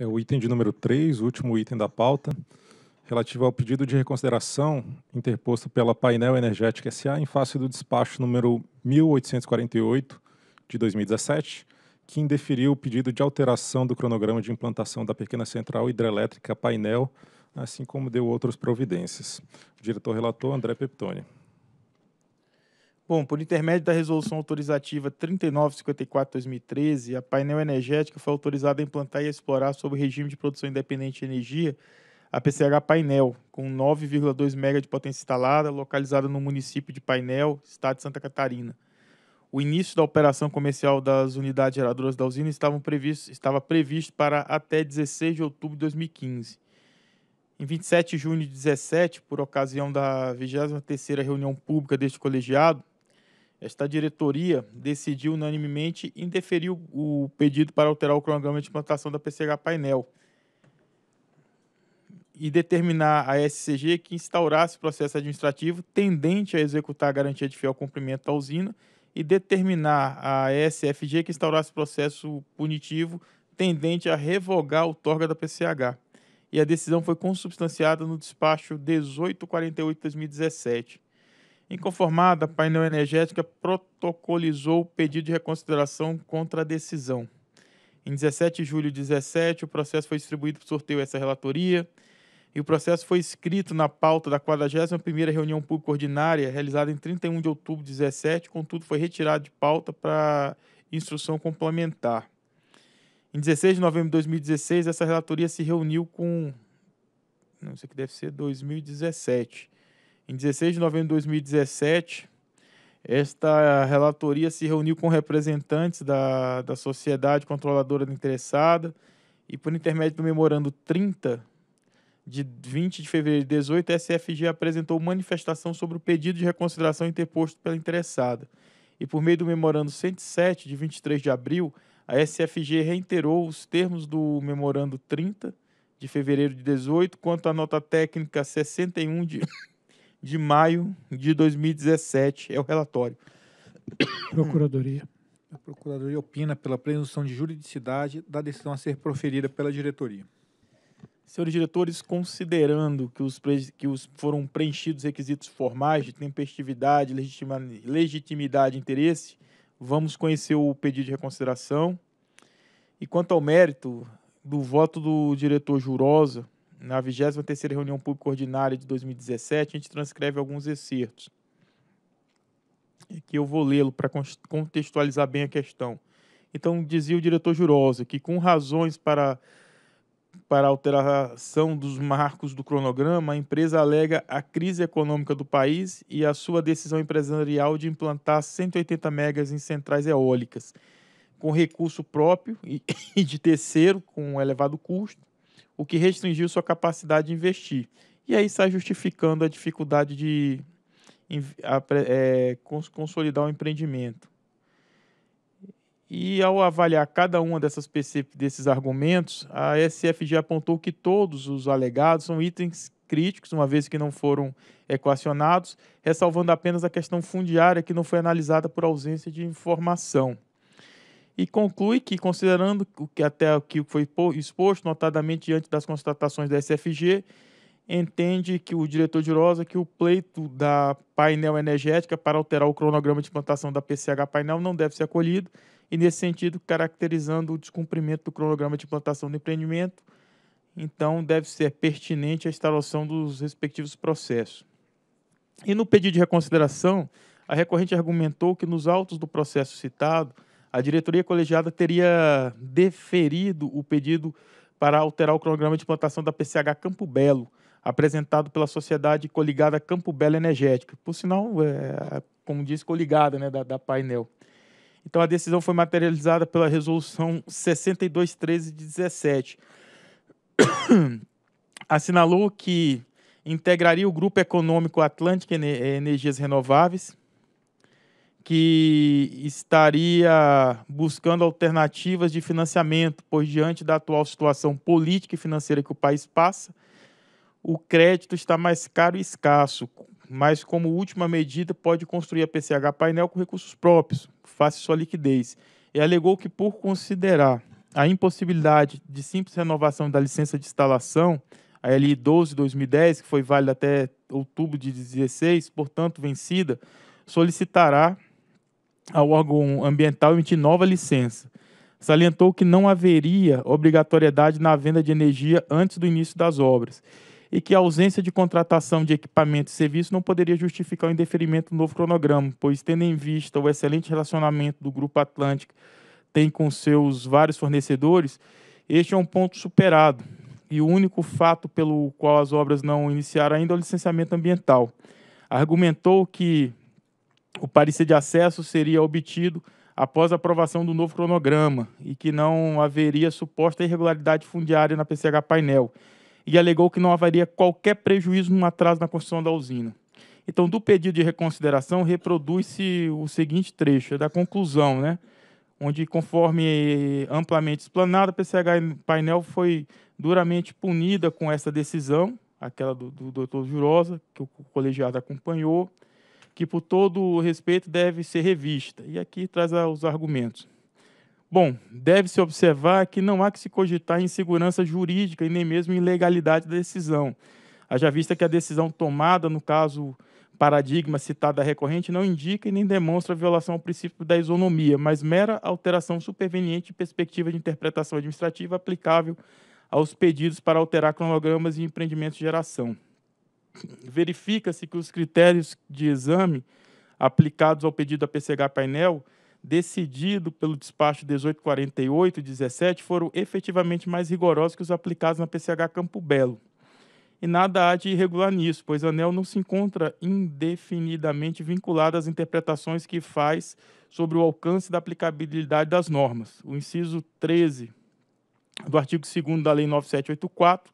é o item de número 3, o último item da pauta, relativo ao pedido de reconsideração interposto pela Painel Energética SA em face do despacho número 1848 de 2017, que indeferiu o pedido de alteração do cronograma de implantação da pequena central hidrelétrica Painel, assim como deu outras providências. O diretor relator André Peptoni. Bom, por intermédio da Resolução Autorizativa 3954-2013, a Painel Energética foi autorizada a implantar e explorar sob o regime de produção independente de energia a PCH Painel, com 9,2 MW de potência instalada, localizada no município de Painel, estado de Santa Catarina. O início da operação comercial das unidades geradoras da usina previsto, estava previsto para até 16 de outubro de 2015. Em 27 de junho de 17, por ocasião da 23ª reunião pública deste colegiado, esta diretoria decidiu unanimemente indeferir o pedido para alterar o cronograma de implantação da PCH Painel e determinar à SCG que instaurasse processo administrativo tendente a executar a garantia de fiel cumprimento da usina e determinar à SFG que instaurasse processo punitivo tendente a revogar a outorga da PCH. E a decisão foi consubstanciada no despacho 1848-2017. Inconformada, a painel energética protocolizou o pedido de reconsideração contra a decisão. Em 17 de julho de 17, o processo foi distribuído para sorteio essa relatoria e o processo foi escrito na pauta da 41ª reunião pública ordinária realizada em 31 de outubro de 17, contudo foi retirado de pauta para instrução complementar. Em 16 de novembro de 2016, essa relatoria se reuniu com não sei que deve ser 2017 em 16 de novembro de 2017, esta relatoria se reuniu com representantes da, da sociedade controladora interessada e, por intermédio do memorando 30, de 20 de fevereiro de 18, a SFG apresentou manifestação sobre o pedido de reconsideração interposto pela interessada. E por meio do memorando 107 de 23 de abril, a SFG reiterou os termos do memorando 30 de fevereiro de 18 quanto à nota técnica 61 de de maio de 2017. É o relatório. Procuradoria. A Procuradoria opina pela presunção de juridicidade da decisão a ser proferida pela diretoria. Senhores diretores, considerando que os, que os foram preenchidos requisitos formais de tempestividade, legitima, legitimidade e interesse, vamos conhecer o pedido de reconsideração. E quanto ao mérito do voto do diretor Jurosa, na 23ª reunião pública ordinária de 2017, a gente transcreve alguns excertos. Aqui eu vou lê-lo para contextualizar bem a questão. Então, dizia o diretor Jurosa que, com razões para, para alteração dos marcos do cronograma, a empresa alega a crise econômica do país e a sua decisão empresarial de implantar 180 megas em centrais eólicas, com recurso próprio e, e de terceiro, com elevado custo, o que restringiu sua capacidade de investir. E aí sai justificando a dificuldade de é, consolidar o um empreendimento. E ao avaliar cada uma dessas desses argumentos, a SFG apontou que todos os alegados são itens críticos, uma vez que não foram equacionados, ressalvando apenas a questão fundiária que não foi analisada por ausência de informação e conclui que, considerando o que até o que foi exposto, notadamente diante das constatações da SFG, entende que o diretor de Rosa que o pleito da painel energética para alterar o cronograma de implantação da PCH painel não deve ser acolhido e, nesse sentido, caracterizando o descumprimento do cronograma de implantação do empreendimento, então deve ser pertinente a instalação dos respectivos processos. E no pedido de reconsideração, a recorrente argumentou que nos autos do processo citado, a diretoria colegiada teria deferido o pedido para alterar o cronograma de implantação da PCH Campo Belo, apresentado pela sociedade coligada Campo Belo Energética. Por sinal, é, como diz, coligada né, da, da painel. Então, a decisão foi materializada pela Resolução 6213 de 17. Assinalou que integraria o Grupo Econômico Atlântica Energias Renováveis, que estaria buscando alternativas de financiamento, pois diante da atual situação política e financeira que o país passa, o crédito está mais caro e escasso, mas como última medida pode construir a PCH Painel com recursos próprios, face sua liquidez. E alegou que por considerar a impossibilidade de simples renovação da licença de instalação, a LI 12 2010, que foi válida até outubro de 16, portanto vencida, solicitará ao órgão ambiental emitir nova licença. Salientou que não haveria obrigatoriedade na venda de energia antes do início das obras e que a ausência de contratação de equipamento e serviço não poderia justificar o indeferimento do novo cronograma, pois, tendo em vista o excelente relacionamento do Grupo Atlântico tem com seus vários fornecedores, este é um ponto superado e o único fato pelo qual as obras não iniciaram ainda é o licenciamento ambiental. Argumentou que o parecer de acesso seria obtido após a aprovação do novo cronograma e que não haveria suposta irregularidade fundiária na PCH Painel e alegou que não haveria qualquer prejuízo no atraso na construção da usina. Então, do pedido de reconsideração, reproduz-se o seguinte trecho é da conclusão, né? onde, conforme amplamente explanado, a PCH Painel foi duramente punida com essa decisão, aquela do, do doutor Jurosa, que o colegiado acompanhou, que por todo o respeito deve ser revista. E aqui traz os argumentos. Bom, deve-se observar que não há que se cogitar insegurança jurídica e nem mesmo ilegalidade da decisão, haja vista que a decisão tomada no caso paradigma citada recorrente não indica e nem demonstra violação ao princípio da isonomia, mas mera alteração superveniente de perspectiva de interpretação administrativa aplicável aos pedidos para alterar cronogramas e empreendimentos de geração verifica-se que os critérios de exame aplicados ao pedido da PCH Painel, decidido pelo despacho 1848 e 17, foram efetivamente mais rigorosos que os aplicados na PCH Campo Belo. E nada há de irregular nisso, pois a ANEL não se encontra indefinidamente vinculada às interpretações que faz sobre o alcance da aplicabilidade das normas. O inciso 13 do artigo 2 da Lei 9784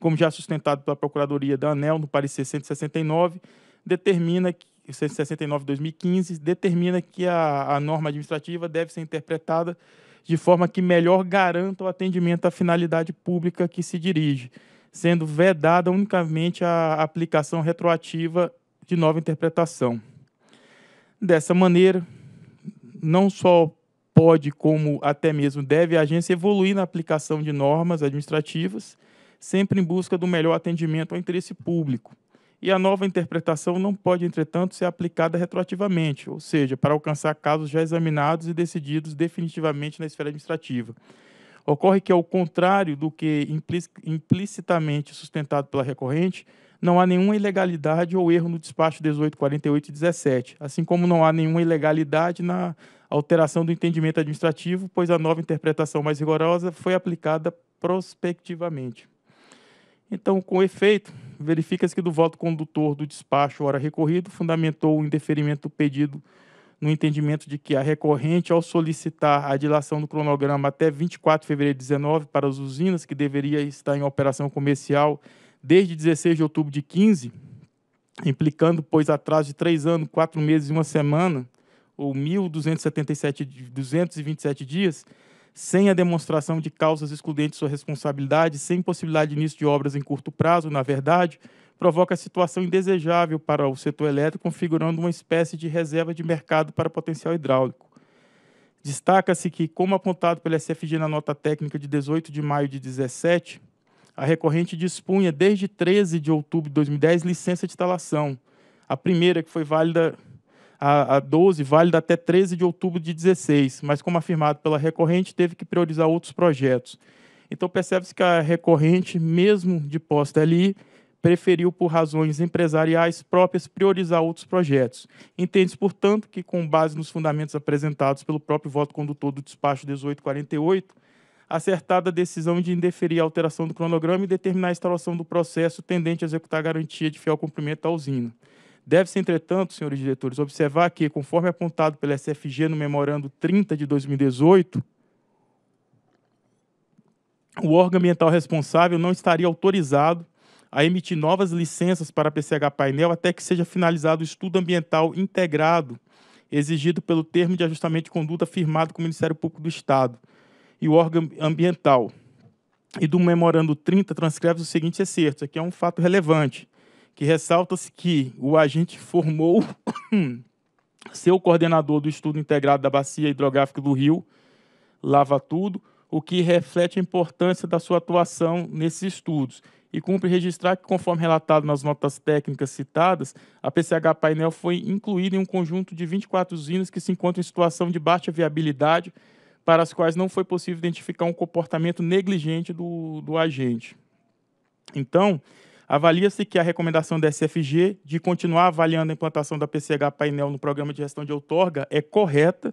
como já sustentado pela Procuradoria da ANEL no parecer 169, determina que 169/2015 determina que a, a norma administrativa deve ser interpretada de forma que melhor garanta o atendimento à finalidade pública que se dirige, sendo vedada unicamente a aplicação retroativa de nova interpretação. Dessa maneira, não só pode, como até mesmo deve, a agência evoluir na aplicação de normas administrativas sempre em busca do melhor atendimento ao interesse público. E a nova interpretação não pode, entretanto, ser aplicada retroativamente, ou seja, para alcançar casos já examinados e decididos definitivamente na esfera administrativa. Ocorre que, ao contrário do que implicitamente sustentado pela recorrente, não há nenhuma ilegalidade ou erro no despacho 1848 e 17, assim como não há nenhuma ilegalidade na alteração do entendimento administrativo, pois a nova interpretação mais rigorosa foi aplicada prospectivamente. Então, com efeito, verifica-se que do voto condutor do despacho hora recorrido fundamentou o indeferimento do pedido no entendimento de que a recorrente, ao solicitar a dilação do cronograma até 24 de fevereiro de 19 para as usinas que deveria estar em operação comercial desde 16 de outubro de 15, implicando, pois, atraso de três anos, quatro meses e uma semana, ou 1.227 dias, sem a demonstração de causas excludentes de sua responsabilidade, sem possibilidade de início de obras em curto prazo, na verdade, provoca situação indesejável para o setor elétrico, configurando uma espécie de reserva de mercado para potencial hidráulico. Destaca-se que, como apontado pela SFG na nota técnica de 18 de maio de 17, a recorrente dispunha, desde 13 de outubro de 2010, licença de instalação, a primeira que foi válida a, a 12, válida até 13 de outubro de 16, mas como afirmado pela recorrente, teve que priorizar outros projetos. Então percebe-se que a recorrente, mesmo de posta ali, preferiu por razões empresariais próprias priorizar outros projetos. Entende-se, portanto, que com base nos fundamentos apresentados pelo próprio voto condutor do despacho 1848, acertada a decisão de indeferir a alteração do cronograma e determinar a instalação do processo tendente a executar a garantia de fiel cumprimento à usina. Deve-se, entretanto, senhores diretores, observar que, conforme apontado pela SFG no Memorando 30 de 2018, o órgão ambiental responsável não estaria autorizado a emitir novas licenças para PCH painel até que seja finalizado o estudo ambiental integrado exigido pelo termo de ajustamento de conduta firmado com o Ministério Público do Estado e o órgão ambiental. E do memorando 30 transcreve os seguintes excertos, aqui é um fato relevante que ressalta-se que o agente formou seu coordenador do estudo integrado da bacia hidrográfica do Rio, Lava Tudo, o que reflete a importância da sua atuação nesses estudos. E cumpre registrar que, conforme relatado nas notas técnicas citadas, a PCH Painel foi incluída em um conjunto de 24 usinas que se encontram em situação de baixa viabilidade, para as quais não foi possível identificar um comportamento negligente do, do agente. Então, Avalia-se que a recomendação da SFG de continuar avaliando a implantação da PCH painel no programa de gestão de outorga é correta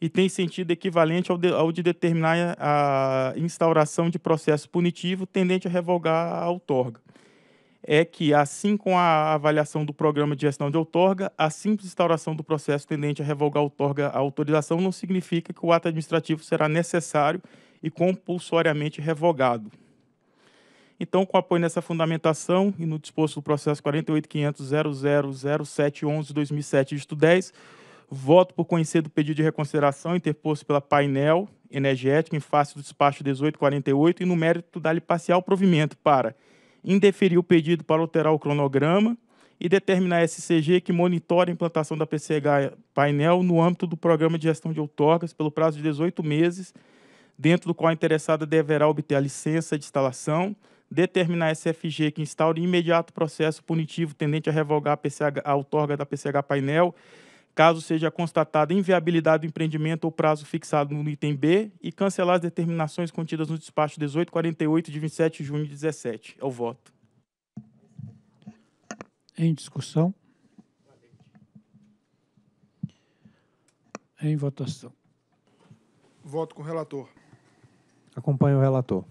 e tem sentido equivalente ao de, ao de determinar a instauração de processo punitivo tendente a revogar a outorga é que, assim com a avaliação do programa de gestão de outorga, a simples instauração do processo tendente a revogar a outorga a autorização não significa que o ato administrativo será necessário e compulsoriamente revogado. Então, com apoio nessa fundamentação e no disposto do processo 48.500.000711.2007, 2007 10, voto por conhecer do pedido de reconsideração interposto pela painel energética em face do despacho 1848 e no mérito dar-lhe parcial provimento para indeferir o pedido para alterar o cronograma e determinar a SCG que monitore a implantação da PCH painel no âmbito do programa de gestão de outorgas pelo prazo de 18 meses, dentro do qual a interessada deverá obter a licença de instalação, determinar a SFG que instaure imediato processo punitivo tendente a revogar a, PCH, a outorga da PCH Painel, caso seja constatada inviabilidade do empreendimento ou prazo fixado no item B, e cancelar as determinações contidas no despacho 1848 de 27 de junho de 2017. É o voto. Em discussão? Em votação. Voto com o relator. Acompanho o relator.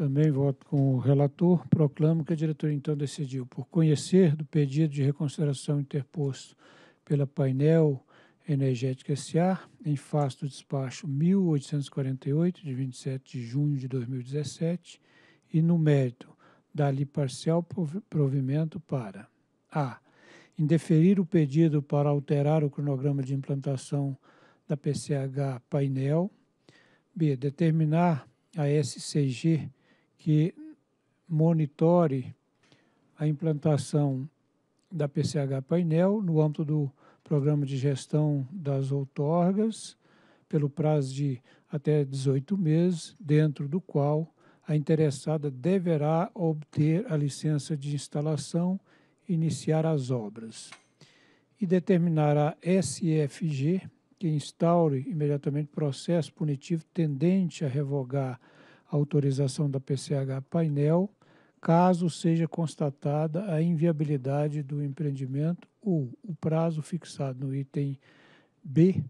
Também voto com o relator. Proclamo que a diretoria então decidiu, por conhecer do pedido de reconsideração interposto pela painel Energética S.A., em face do despacho 1848, de 27 de junho de 2017, e no mérito, dali parcial provimento para a. Indeferir o pedido para alterar o cronograma de implantação da PCH painel. B. Determinar a SCG que monitore a implantação da PCH Painel no âmbito do Programa de Gestão das Outorgas, pelo prazo de até 18 meses, dentro do qual a interessada deverá obter a licença de instalação e iniciar as obras. E determinar a SFG que instaure imediatamente processo punitivo tendente a revogar autorização da PCH painel, caso seja constatada a inviabilidade do empreendimento ou o prazo fixado no item B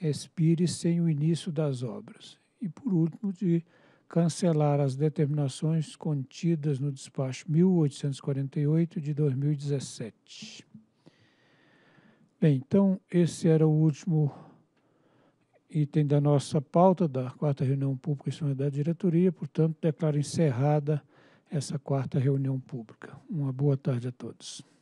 expire sem o início das obras. E, por último, de cancelar as determinações contidas no despacho 1848 de 2017. Bem, então esse era o último item da nossa pauta da quarta reunião pública extraordinária da diretoria, portanto, declaro encerrada essa quarta reunião pública. Uma boa tarde a todos.